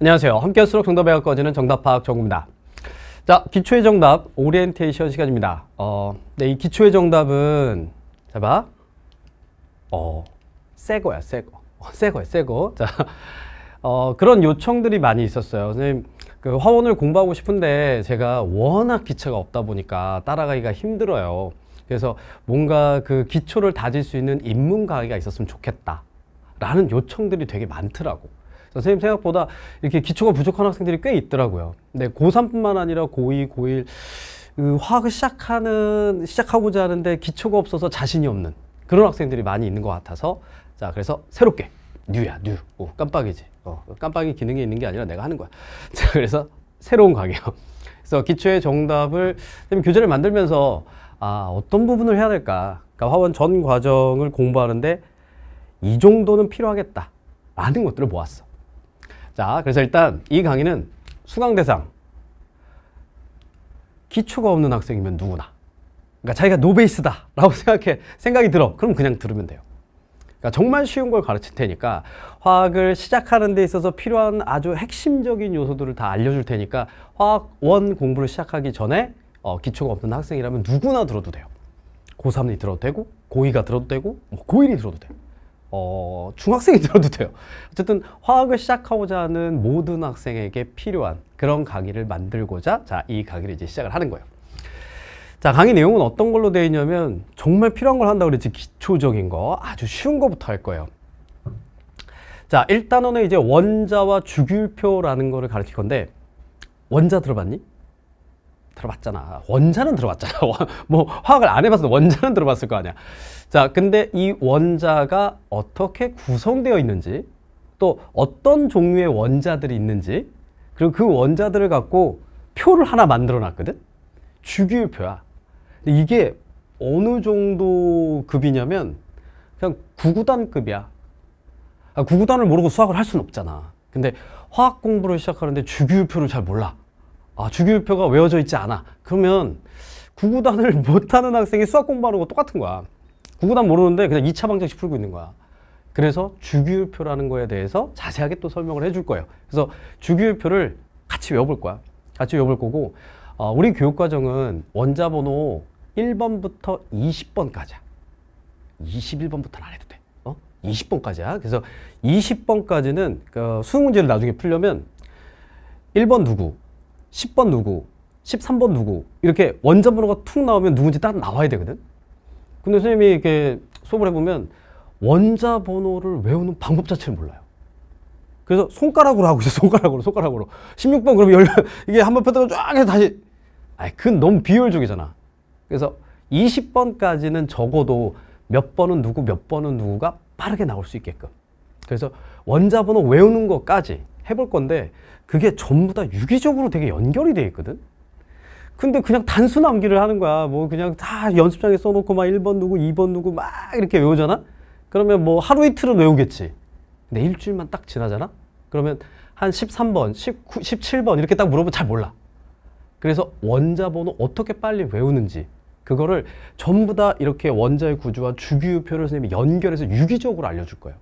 안녕하세요. 함께 할수록 정답에 가까지는 정답 파악 정구입니다. 자, 기초의 정답 오리엔테이션 시간입니다. 어, 네, 이 기초의 정답은 자 봐. 어, 새 거야, 새 거. 어, 새 거야, 새 거. 자. 어, 그런 요청들이 많이 있었어요. 선생님, 그 화원을 공부하고 싶은데 제가 워낙 기체가 없다 보니까 따라가기가 힘들어요. 그래서 뭔가 그 기초를 다질 수 있는 입문 강의가 있었으면 좋겠다. 라는 요청들이 되게 많더라고. 선생님 생각보다 이렇게 기초가 부족한 학생들이 꽤 있더라고요. 근데 고3뿐만 아니라 고2, 고1 그 화학을 시작하는 시작하고자 하는데 기초가 없어서 자신이 없는 그런 학생들이 많이 있는 것 같아서 자 그래서 새롭게 뉴야 뉴. 오 깜빡이지. 어 깜빡이 기능이 있는 게 아니라 내가 하는 거야. 자 그래서 새로운 과요 그래서 기초의 정답을 교재를 만들면서 아 어떤 부분을 해야 될까. 그러니까 화원 전 과정을 공부하는데 이 정도는 필요하겠다. 라는 것들을 모았어. 자, 그래서 일단 이 강의는 수강 대상 기초가 없는 학생이면 누구나 그러니까 자기가 노베이스다 라고 생각해 생각이 들어 그럼 그냥 들으면 돼요 그러니까 정말 쉬운 걸 가르칠 테니까 화학을 시작하는 데 있어서 필요한 아주 핵심적인 요소들을 다 알려줄 테니까 화학 원 공부를 시작하기 전에 어, 기초가 없는 학생이라면 누구나 들어도 돼요 고3이 들어도 되고 고2가 들어도 되고 뭐 고1이 들어도 돼요 어, 중학생이 들어도 돼요. 어쨌든 화학을 시작하고자 하는 모든 학생에게 필요한 그런 강의를 만들고자 자, 이 강의를 이제 시작을 하는 거예요. 자, 강의 내용은 어떤 걸로 되어 있냐면 정말 필요한 걸 한다 고 그랬지 기초적인 거 아주 쉬운 거부터 할 거예요. 자, 1단원에 이제 원자와 주기율표라는 거를 가르칠 건데 원자 들어봤니? 들어봤잖아. 원자는 들어봤잖아. 뭐 화학을 안 해봤으면 원자는 들어봤을 거 아니야. 자, 근데 이 원자가 어떻게 구성되어 있는지 또 어떤 종류의 원자들이 있는지 그리고 그 원자들을 갖고 표를 하나 만들어 놨거든? 주기율표야. 이게 어느 정도 급이냐면 그냥 구구단 급이야. 아, 구구단을 모르고 수학을 할 수는 없잖아. 근데 화학 공부를 시작하는데 주기율표를 잘 몰라. 아, 주기율표가 외워져 있지 않아. 그러면 구구단을 못하는 학생이 수학 공부하는 거 똑같은 거야. 구구단 모르는데 그냥 2차 방정식 풀고 있는 거야. 그래서 주기율표라는 거에 대해서 자세하게 또 설명을 해줄 거예요. 그래서 주기율표를 같이 외워볼 거야. 같이 외워볼 거고 어, 우리 교육과정은 원자번호 1번부터 20번까지야. 21번부터는 안 해도 돼. 어? 20번까지야. 그래서 20번까지는 그 어, 수학 문제를 나중에 풀려면 1번 누구, 10번 누구, 13번 누구 이렇게 원자 번호가 툭 나오면 누군지 딱 나와야 되거든. 근데 선생님이 이렇게 수업을 해보면 원자 번호를 외우는 방법 자체를 몰라요. 그래서 손가락으로 하고 있어 손가락으로 손가락으로 16번 그러면 열 이게 한번 폈다가 쫙 해서 다시 아이 그건 너무 비효율적이잖아. 그래서 20번까지는 적어도 몇 번은 누구 몇 번은 누구가 빠르게 나올 수 있게끔. 그래서 원자 번호 외우는 것까지 해볼 건데 그게 전부 다 유기적으로 되게 연결이 돼 있거든. 근데 그냥 단순 암기를 하는 거야. 뭐 그냥 다 연습장에 써놓고 막 1번 누구, 2번 누구 막 이렇게 외우잖아? 그러면 뭐 하루 이틀은 외우겠지. 근데 일주일만 딱 지나잖아? 그러면 한 13번, 19, 17번 이렇게 딱 물어보면 잘 몰라. 그래서 원자번호 어떻게 빨리 외우는지 그거를 전부 다 이렇게 원자의 구조와 주기율표를 선생님이 연결해서 유기적으로 알려줄 거예요.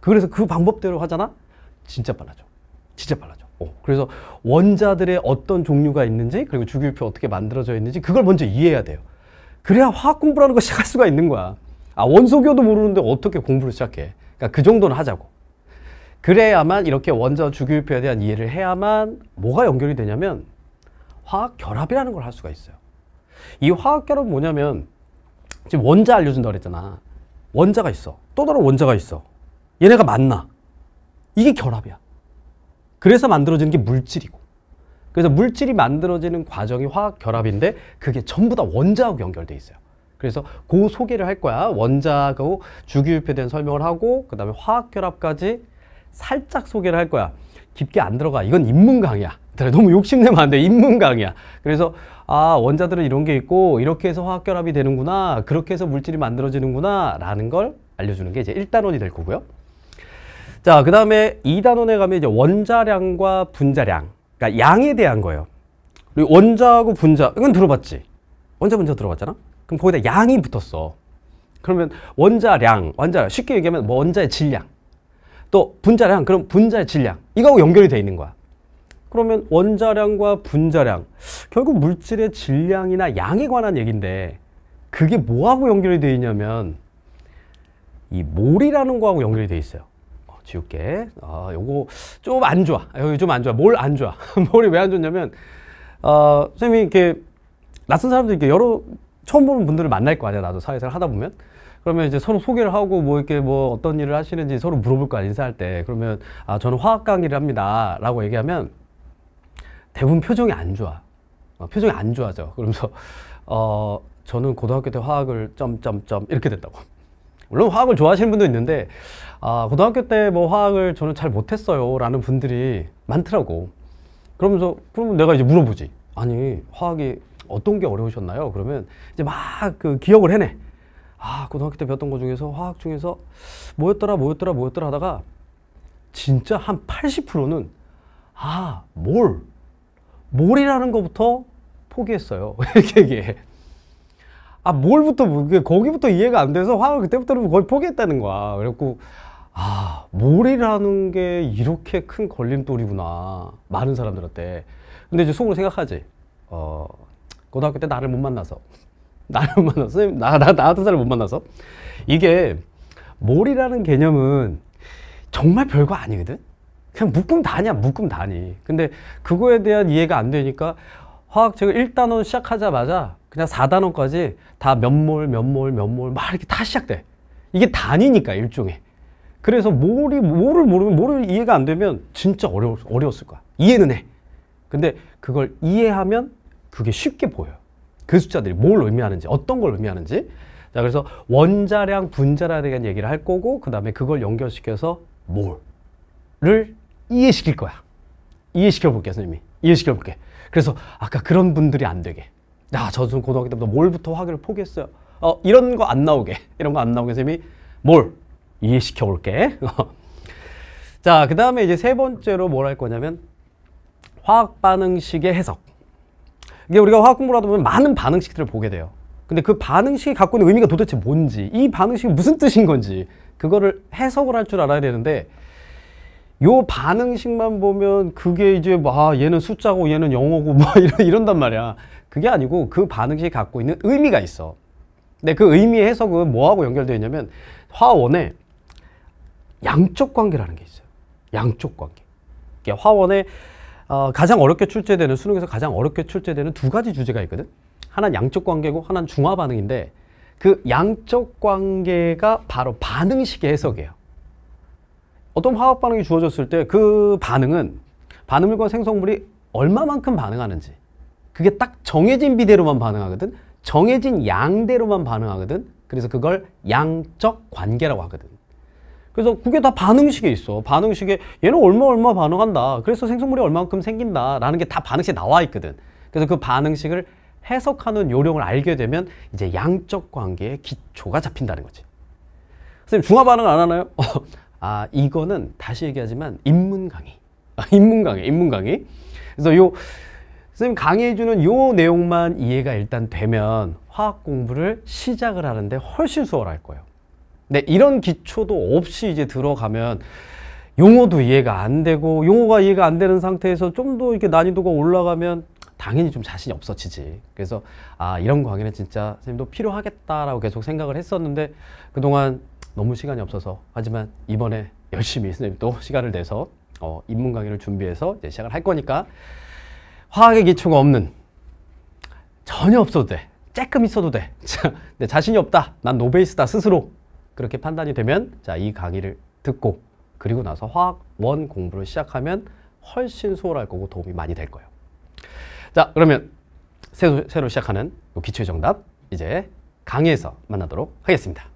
그래서 그 방법대로 하잖아? 진짜 빨라져. 진짜 빨라져. 어. 그래서 원자들의 어떤 종류가 있는지 그리고 주기율표 어떻게 만들어져 있는지 그걸 먼저 이해해야 돼요. 그래야 화학 공부라는 거 시작할 수가 있는 거야. 아 원소교도 모르는데 어떻게 공부를 시작해. 그러니까 그 정도는 하자고. 그래야만 이렇게 원자 주기율표에 대한 이해를 해야만 뭐가 연결이 되냐면 화학 결합이라는 걸 할 수가 있어요. 이 화학 결합은 뭐냐면 지금 원자 알려준다 그랬잖아. 원자가 있어. 또 다른 원자가 있어. 얘네가 만나. 이게 결합이야. 그래서 만들어지는 게 물질이고 그래서 물질이 만들어지는 과정이 화학 결합인데 그게 전부 다 원자하고 연결돼 있어요. 그래서 그 소개를 할 거야. 원자하고 주기율표에 대한 설명을 하고 그 다음에 화학 결합까지 살짝 소개를 할 거야. 깊게 안 들어가. 이건 인문 강의야. 너무 욕심내면 안 돼. 인문 강의야. 그래서 아 원자들은 이런 게 있고 이렇게 해서 화학 결합이 되는구나. 그렇게 해서 물질이 만들어지는구나 라는 걸 알려주는 게 이제 일단원이될 거고요. 자, 그 다음에 이단원에 가면 이제 원자량과 분자량. 그러니까 양에 대한 거예요. 그리고 원자하고 분자. 이건 들어봤지? 원자, 분자 들어봤잖아? 그럼 거기다 양이 붙었어. 그러면 원자량, 원자량. 쉽게 얘기하면 뭐 원자의 질량. 또 분자량, 그럼 분자의 질량. 이거하고 연결이 돼 있는 거야. 그러면 원자량과 분자량. 결국 물질의 질량이나 양에 관한 얘기인데 그게 뭐하고 연결이 돼 있냐면 이 몰이라는 거하고 연결이 돼 있어요. 지울게. 아, 요거 좀 안 좋아. 여기 아, 좀안 좋아. 뭘 안 좋아? 뭘이 왜 안 좋냐면, 어, 선생님이 이렇게 낯선 사람들 이렇게 여러 처음 보는 분들을 만날 거 아니야. 나도 사회생활 하다 보면. 그러면 이제 서로 소개를 하고 뭐 이렇게 뭐 어떤 일을 하시는지 서로 물어볼 거 아니야. 인사할 때. 그러면 아, 저는 화학 강의를 합니다. 라고 얘기하면 대부분 표정이 안 좋아. 어, 표정이 안 좋아져. 그러면서 어, 저는 고등학교 때 화학을 점점점 이렇게 됐다고 물론 화학을 좋아하시는 분도 있는데 아 고등학교 때 뭐 화학을 저는 잘 못했어요 라는 분들이 많더라고 그러면서 그러면 내가 이제 물어보지 아니 화학이 어떤 게 어려우셨나요 그러면 이제 막 그 기억을 해내 아 고등학교 때 배웠던 것 중에서 화학 중에서 뭐였더라 뭐였더라 뭐였더라 하다가 진짜 한 80%는 아뭘 몰이라는 것부터 포기했어요 이렇게 얘기해 아 뭘부터 거기부터 이해가 안 돼서 화를 그때부터는 거의 포기했다는 거야 그래갖고 아 몰이라는 게 이렇게 큰 걸림돌이구나 많은 사람들한테 근데 이제 속으로 생각하지 어 고등학교 때 나를 못 만나서 나를 못 만나서 선생님 나, 나, 나 같은 사람을 못 만나서 이게 몰이라는 개념은 정말 별거 아니거든 그냥 묶음 다냐 묶음 다니 근데 그거에 대한 이해가 안 되니까 화학 제곱 1단원 시작하자마자 그냥 4단원까지 다 몇 몰, 몇 몰, 몇 몰 막 이렇게 다 시작돼. 이게 단위니까 일종의. 그래서 뭐를 모르면 뭐를 이해가 안 되면 진짜 어려 어려웠을 거야. 이해는 해. 근데 그걸 이해하면 그게 쉽게 보여그 숫자들이 뭘 의미하는지 어떤 걸 의미하는지 자 그래서 원자량 분자량에 대한 얘기를 할 거고 그 다음에 그걸 연결시켜서 뭘를 이해시킬 거야 이해시켜 볼게 선생님이 이해시켜 볼게 그래서 아까 그런 분들이 안 되게 야 아, 저도 고등학교 때부터 뭘부터 화기를 포기했어요. 어 이런 거 안 나오게 이런 거 안 나오게 쌤이 뭘 이해시켜 올게. 자, 그 다음에 이제 세 번째로 뭘 할 거냐면 화학 반응식의 해석. 이게 우리가 화학 공부를 하다 보면 많은 반응식들을 보게 돼요. 근데 그 반응식이 갖고 있는 의미가 도대체 뭔지, 이 반응식이 무슨 뜻인 건지, 그거를 해석을 할 줄 알아야 되는데 요 반응식만 보면 그게 이제 막 뭐, 아, 얘는 숫자고 얘는 영어고 뭐 이런, 이런단 말이야. 그게 아니고 그 반응식이 갖고 있는 의미가 있어. 근데 그 의미의 해석은 뭐하고 연결되어 있냐면 화원에 양쪽 관계라는 게 있어요. 양쪽 관계. 그러니까 화원에 어, 가장 어렵게 출제되는 수능에서 가장 어렵게 출제되는 두 가지 주제가 있거든. 하나는 양쪽 관계고 하나는 중화 반응인데 그양쪽 관계가 바로 반응식의 해석이에요. 어떤 화학 반응이 주어졌을 때 그 반응은 반응물과 생성물이 얼마만큼 반응하는지 그게 딱 정해진 비대로만 반응하거든 정해진 양대로만 반응하거든 그래서 그걸 양적 관계라고 하거든 그래서 그게 다 반응식에 있어 반응식에 얘는 얼마 얼마 반응한다 그래서 생성물이 얼만큼 생긴다 라는 게 다 반응식에 나와 있거든 그래서 그 반응식을 해석하는 요령을 알게 되면 이제 양적 관계의 기초가 잡힌다는 거지 선생님 중화 반응 안 하나요? 어, 아 이거는 다시 얘기하지만 입문 강의 아, 입문 강의 입문 강의 그래서 요 선생님 강의해주는 요 내용만 이해가 일단 되면 화학 공부를 시작을 하는데 훨씬 수월할 거예요 근데 이런 기초도 없이 이제 들어가면 용어도 이해가 안 되고 용어가 이해가 안 되는 상태에서 좀 더 이렇게 난이도가 올라가면 당연히 좀 자신이 없어지지 그래서 아 이런 강의는 진짜 선생님도 필요하겠다라고 계속 생각을 했었는데 그동안 너무 시간이 없어서 하지만 이번에 열심히 선생님 또 시간을 내서 어, 입문 강의를 준비해서 이제 시작을 할 거니까 화학의 기초가 없는 전혀 없어도 돼. 쬐끔 있어도 돼. 자, 내 자신이 없다. 난 노베이스다 스스로 그렇게 판단이 되면 자 이 강의를 듣고 그리고 나서 화학 원 공부를 시작하면 훨씬 수월할 거고 도움이 많이 될 거예요. 자 그러면 새로, 새로 시작하는 기초의 정답 이제 강의에서 만나도록 하겠습니다.